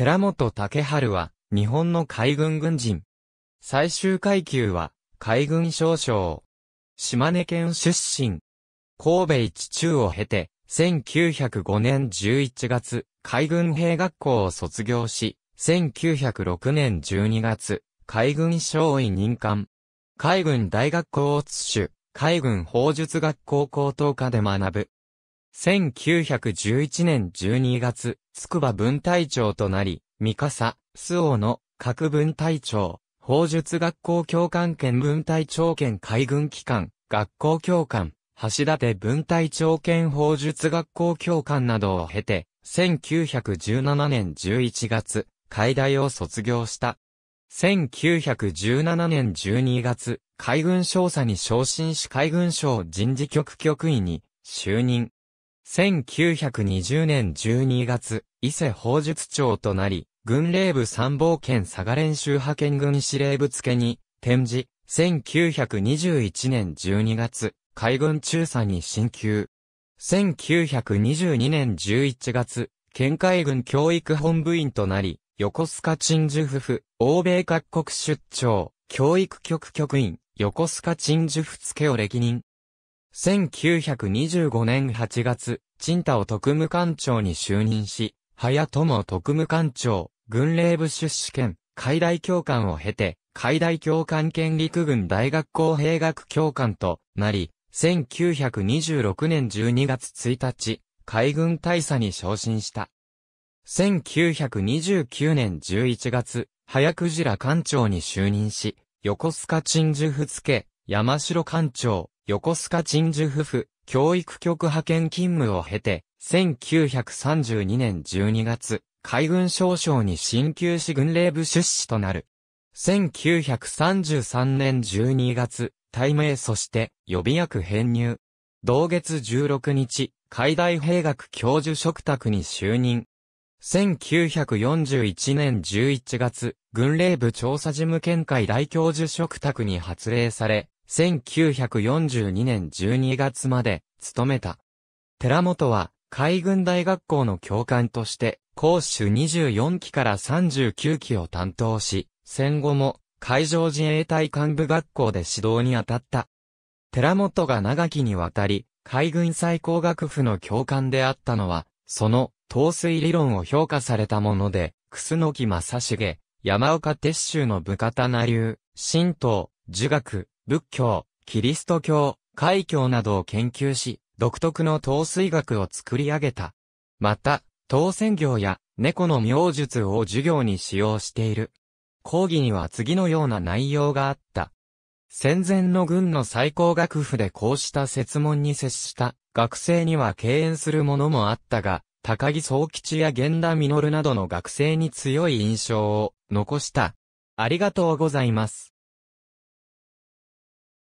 寺本武春は、日本の海軍軍人。最終階級は、海軍少将。島根県出身。神戸一中を経て、1905年11月、海軍兵学校を卒業し、1906年12月、海軍少尉任官。海軍大学校を津守、海軍法術学校高等科で学ぶ。1911年12月、筑波分隊長となり、三笠、須王の各分隊長、法術学校教官兼分隊長兼海軍機関、学校教官、橋立分隊長兼法術学校教官などを経て、1917年11月、海大を卒業した。1917年12月、海軍少佐に昇進し海軍省人事局局員に就任。1920年12月、伊勢法術長となり、軍令部参謀権佐賀練習派遣軍司令部付に、転じ、1921年12月、海軍中佐に進級。1922年11月、県海軍教育本部員となり、横須賀鎮守府府、欧米各国出張、教育局局員、横須賀鎮守府付を歴任。1925年8月、陳太を特務官庁に就任し、早友特務官庁、軍令部出資権、海大教官を経て、海大教官兼陸軍大学校兵学教官となり、1926年12月1日、海軍大佐に昇進した。1929年11月、早くじら官長に就任し、横須賀鎮守府付山城館長、横須賀鎮守夫婦、教育局派遣勤務を経て、1932年12月、海軍少将に新旧市軍令部出資となる。1933年12月、大名そして予備役編入。同月16日、海大兵学教授職宅に就任。1941年11月、軍令部調査事務見解大教授職宅に発令され、1942年12月まで勤めた。寺本は海軍大学校の教官として攻守24期から39期を担当し、戦後も海上自衛隊幹部学校で指導に当たった。寺本が長きにわたり、海軍最高学府の教官であったのは、その、陶水理論を評価されたもので、楠木正重、山岡鉄舟の部方な流、神道、儒学、仏教、キリスト教、海峡などを研究し、独特の陶水学を作り上げた。また、当選業や猫の妙術を授業に使用している。講義には次のような内容があった。戦前の軍の最高学府でこうした説問に接した学生には敬遠するものもあったが、高木総吉や源田実などの学生に強い印象を残した。ありがとうございます。